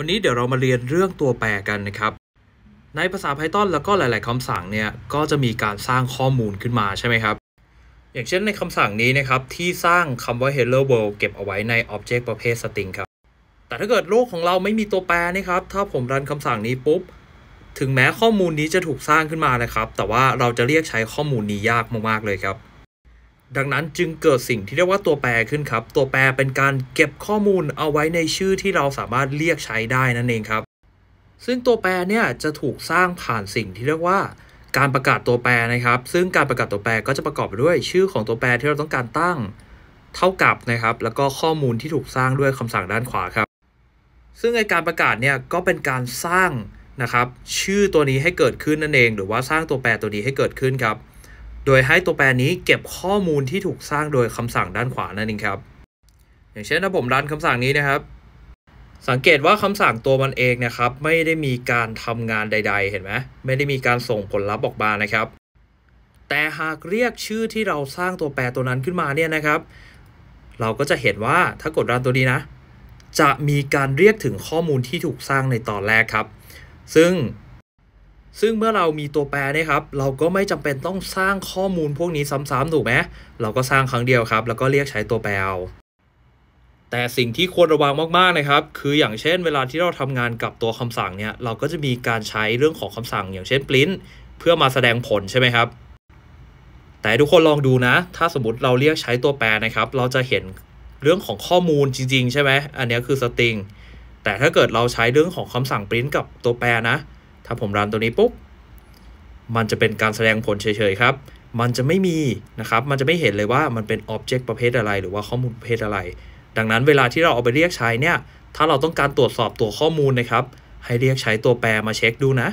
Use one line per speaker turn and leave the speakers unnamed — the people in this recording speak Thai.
วันนี้เดี๋ยวเรามาเรียนเรื่องตัวแปรกันนะครับ ในภาษา Python แล้วก็หลายๆ คำสั่งเนี่ย ก็จะมีการสร้างข้อมูลขึ้นมาใช่ไหมครับ อย่างเช่นในคำสั่งนี้นะครับที่สร้างคำว่า hello world เก็บเอาไว้ใน object ประเภท string ครับ แต่ถ้าเกิดโลกของเราไม่มีตัวแปรนะครับ ถ้าผมรันคำสั่งนี้ปุ๊บ ถึงแม้ข้อมูลนี้จะถูกสร้างขึ้นมานะครับ แต่ว่าเราจะเรียกใช้ข้อมูลนี้ยากมากๆเลยครับดังนั้นจึงเกิดสิ่งที่เรียกว่าตัวแปรขึ้นครับ ตัวแปรเป็นการเก็บข้อมูลเอาไว้ในชื่อที่เราสามารถเรียกใช้ได้นั่นเองครับ ซึ่งตัวแปรเนี่ยจะถูกสร้างผ่านสิ่งที่เรียกว่าการประกาศตัวแปรนะครับ ซึ่งการประกาศตัวแปรก็จะประกอบไปด้วยชื่อของตัวแปรที่เราต้องการตั้ง เท่ากับนะครับ แล้วก็ข้อมูลที่ถูกสร้างด้วยคำสั่งด้านขวาครับ ซึ่งในการประกาศเนี่ยก็เป็นการสร้างนะครับ ชื่อตัวนี้ให้เกิดขึ้นนั่นเอง หรือว่าสร้างตัวแปรตัวนี้ให้เกิดขึ้นครับโดยให้ตัวแปรนี้เก็บข้อมูลที่ถูกสร้างโดยคำสั่งด้านขวานั่นเองครับอย่างเช่นถ้าผมรันคำสั่งนี้นะครับ สังเกตว่าคำสั่งตัวมันเองนะครับ ไม่ได้มีการทำงานใด ๆ เห็นไหมไม่ได้มีการส่งผลลัพธ์ออกมานะครับ แต่หากเรียกชื่อที่เราสร้างตัวแปรตัวนั้นขึ้นมาเนี่ยนะครับ เราก็จะเห็นว่าถ้ากดรันตัวนี้นะ จะมีการเรียกถึงข้อมูลที่ถูกสร้างในตอนแรกครับ ซึ่งซึ่งเมื่อเรามีตัวแปรนะครับ เราก็ไม่จำเป็นต้องสร้างข้อมูลพวกนี้ซ้ำๆถูกไหม เราก็สร้างครั้งเดียวครับ แล้วก็เรียกใช้ตัวแปรเอาแต่สิ่งที่ควรระวังมากๆนะครับ คืออย่างเช่นเวลาที่เราทำงานกับตัวคำสั่งเนี่ย เราก็จะมีการใช้เรื่องของคำสั่งอย่างเช่นปริ้นเพื่อมาแสดงผลใช่ไหมครับ แต่ทุกคนลองดูนะ ถ้าสมมติเราเรียกใช้ตัวแปรนะครับ เราจะเห็นเรื่องของข้อมูลจริง ๆ ใช่ไหมอันนี้คือสตริงแต่ถ้าเกิดเราใช้เรื่องของคำสั่งปริ้นกับตัวแปรนะถ้าผมรันตัวนี้ปุ๊บ มันจะเป็นการแสดงผลเฉย ๆ ครับ มันจะไม่มีนะครับ มันจะไม่เห็นเลยว่ามันเป็นอ็อบเจกต์ประเภทอะไรหรือว่าข้อมูลประเภทอะไร ดังนั้นเวลาที่เราเอาไปเรียกใช้เนี่ย ถ้าเราต้องการตรวจสอบตัวข้อมูลนะครับ ให้เรียกใช้ตัวแปรมาเช็คดูนะ